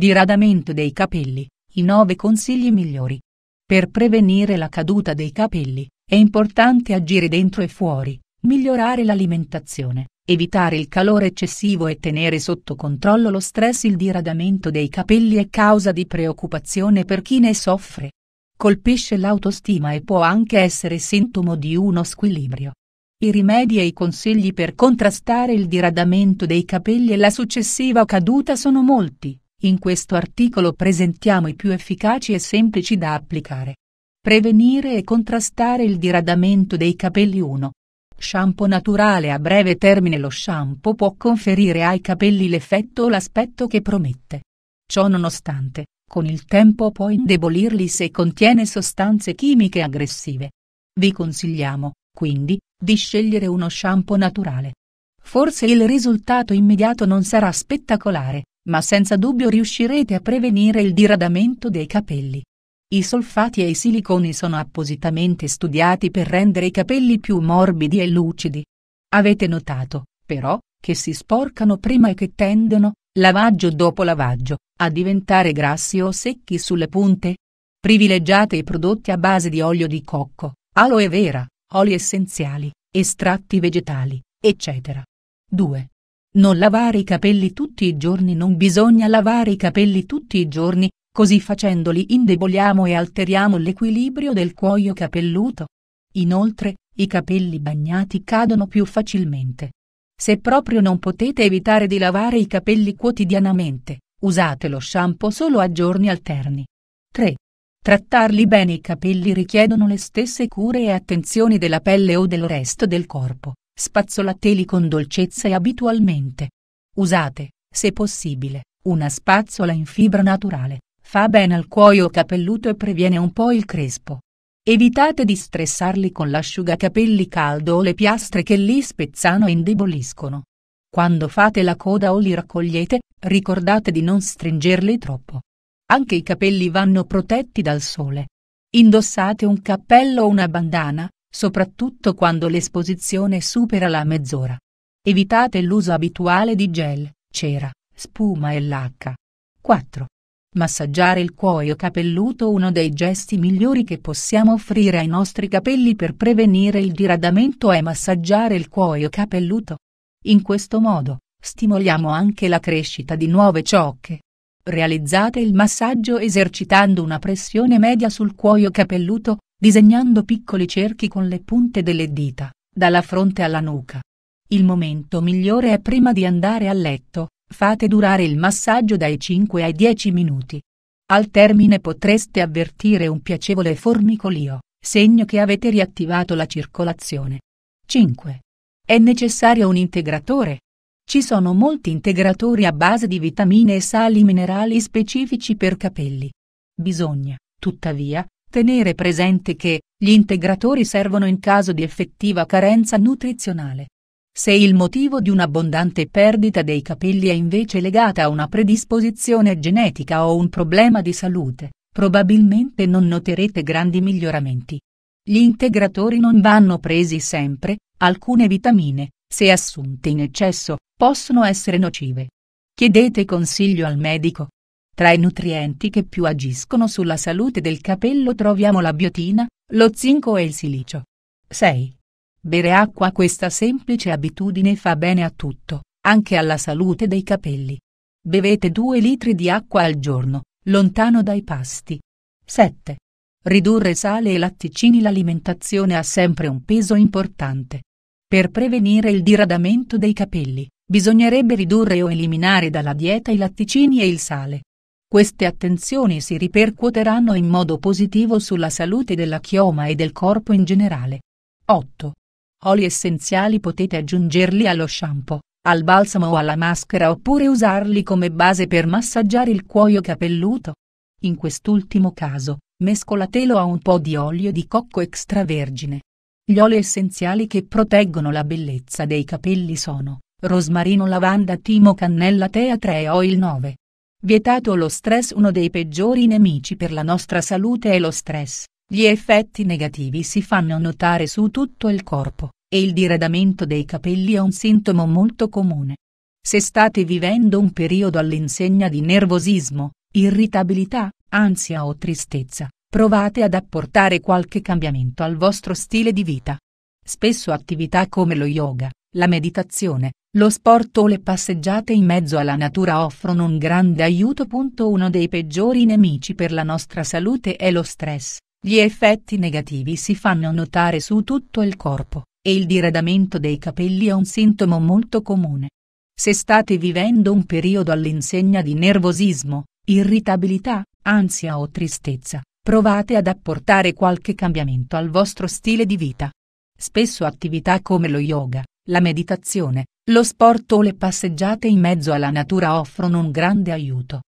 Diradamento dei capelli, i 9 consigli migliori. Per prevenire la caduta dei capelli, è importante agire dentro e fuori, migliorare l'alimentazione, evitare il calore eccessivo e tenere sotto controllo lo stress. Il diradamento dei capelli è causa di preoccupazione per chi ne soffre. Colpisce l'autostima e può anche essere sintomo di uno squilibrio. I rimedi e i consigli per contrastare il diradamento dei capelli e la successiva caduta sono molti, in questo articolo presentiamo i più efficaci e semplici da applicare. Prevenire e contrastare il diradamento dei capelli 1. Shampoo naturale a breve termine Lo shampoo può conferire ai capelli l'effetto o l'aspetto che promette. Ciò nonostante, con il tempo può indebolirli se contiene sostanze chimiche aggressive. Vi consigliamo, quindi, di scegliere uno shampoo naturale. Forse il risultato immediato non sarà spettacolare, ma senza dubbio riuscirete a prevenire il diradamento dei capelli. I solfati e i siliconi sono appositamente studiati per rendere i capelli più morbidi e lucidi. Avete notato, però, che si sporcano prima e che tendono, lavaggio dopo lavaggio, a diventare grassi o secchi sulle punte? Privilegiate i prodotti a base di olio di cocco, aloe vera, oli essenziali, estratti vegetali, eccetera. 2. Non lavare i capelli tutti i giorni Non bisogna lavare i capelli tutti i giorni, così facendoli indeboliamo e alteriamo l'equilibrio del cuoio capelluto. Inoltre, i capelli bagnati cadono più facilmente. Se proprio non potete evitare di lavare i capelli quotidianamente, usate lo shampoo solo a giorni alterni. 3. Trattarli bene i capelli richiedono le stesse cure e attenzioni della pelle o del resto del corpo, spazzolateli con dolcezza e abitualmente. Usate, se possibile, una spazzola in fibra naturale, fa bene al cuoio capelluto e previene un po' il crespo. Evitate di stressarli con l'asciugacapelli caldo o le piastre che li spezzano e indeboliscono. Quando fate la coda o li raccogliete, ricordate di non stringerli troppo. Anche i capelli vanno protetti dal sole. Indossate un cappello o una bandana, soprattutto quando l'esposizione supera la mezz'ora. Evitate l'uso abituale di gel, cera, spuma e lacca. 4. Massaggiare il cuoio capelluto Uno dei gesti migliori che possiamo offrire ai nostri capelli per prevenire il diradamento è massaggiare il cuoio capelluto. In questo modo, stimoliamo anche la crescita di nuove ciocche. Realizzate il massaggio esercitando una pressione media sul cuoio capelluto, disegnando piccoli cerchi con le punte delle dita, dalla fronte alla nuca. Il momento migliore è prima di andare a letto, fate durare il massaggio dai 5 ai 10 minuti. Al termine potreste avvertire un piacevole formicolio, segno che avete riattivato la circolazione. 5. È necessario un integratore. Ci sono molti integratori a base di vitamine e sali minerali specifici per capelli. Bisogna, tuttavia, Tenere presente che gli integratori servono in caso di effettiva carenza nutrizionale. Se il motivo di un'abbondante perdita dei capelli è invece legata a una predisposizione genetica o un problema di salute, probabilmente non noterete grandi miglioramenti. Gli integratori non vanno presi sempre, alcune vitamine, se assunte in eccesso, possono essere nocive. Chiedete consiglio al medico, tra i nutrienti che più agiscono sulla salute del capello troviamo la biotina, lo zinco e il silicio. 6. Bere acqua Questa semplice abitudine fa bene a tutto, anche alla salute dei capelli. Bevete 2 litri di acqua al giorno, lontano dai pasti. 7. Ridurre sale e latticini L'alimentazione ha sempre un peso importante. Per prevenire il diradamento dei capelli, bisognerebbe ridurre o eliminare dalla dieta i latticini e il sale. Queste attenzioni si ripercuoteranno in modo positivo sulla salute della chioma e del corpo in generale. 8. Oli essenziali potete aggiungerli allo shampoo, al balsamo o alla maschera oppure usarli come base per massaggiare il cuoio capelluto. In quest'ultimo caso, mescolatelo a un po' di olio di cocco extravergine. Gli oli essenziali che proteggono la bellezza dei capelli sono rosmarino lavanda timo cannella tea 3 oil 9 Vietato lo stress Uno dei peggiori nemici per la nostra salute è lo stress, gli effetti negativi si fanno notare su tutto il corpo, e il diradamento dei capelli è un sintomo molto comune. Se state vivendo un periodo all'insegna di nervosismo, irritabilità, ansia o tristezza, provate ad apportare qualche cambiamento al vostro stile di vita. Spesso attività come lo yoga, la meditazione, lo sport o le passeggiate in mezzo alla natura offrono un grande aiuto. Uno dei peggiori nemici per la nostra salute è lo stress, gli effetti negativi si fanno notare su tutto il corpo, e il diradamento dei capelli è un sintomo molto comune. Se state vivendo un periodo all'insegna di nervosismo, irritabilità, ansia o tristezza, provate ad apportare qualche cambiamento al vostro stile di vita. Spesso attività come lo yoga, la meditazione, lo sport o le passeggiate in mezzo alla natura offrono un grande aiuto,